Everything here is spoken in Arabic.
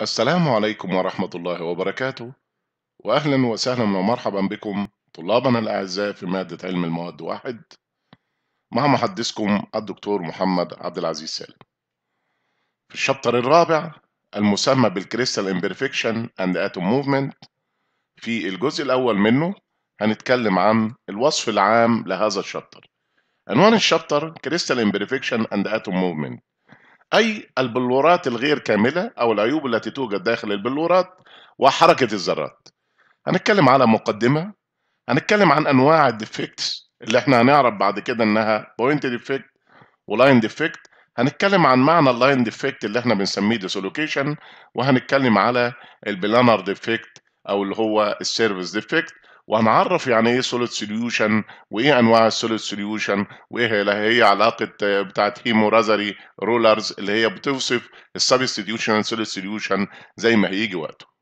السلام عليكم ورحمة الله وبركاته وأهلا وسهلا ومرحبا بكم طلابنا الأعزاء في مادة علم المواد واحد مع محدثكم الدكتور محمد عبد العزيز سالم في الشابتر الرابع المسمى بالكريستال امبرفكشن اند اتوم موفمنت في الجزء الأول منه هنتكلم عن الوصف العام لهذا الشابتر عنوان الشابتر كريستال امبرفكشن اند اتوم موفمنت أي البلورات الغير كاملة أو العيوب التي توجد داخل البلورات وحركة الذرات هنتكلم على مقدمة هنتكلم عن أنواع الديفكتس اللي احنا هنعرف بعد كده إنها بوينت ديفكت ولاين ديفكت هنتكلم عن معنى اللاين ديفكت اللي احنا بنسميه ديسلوكيشن وهنتكلم على البلانر ديفكت او اللي هو السيرفيس ديفكت وهنعرف يعني ايه سوليد سوليوشن وايه انواع السوليد سوليوشن وايه هي علاقه بتاعت هيمورازري رولرز اللي هي بتوصف السبستيوشن سوليد سوليوشن زي ما هيجي وقته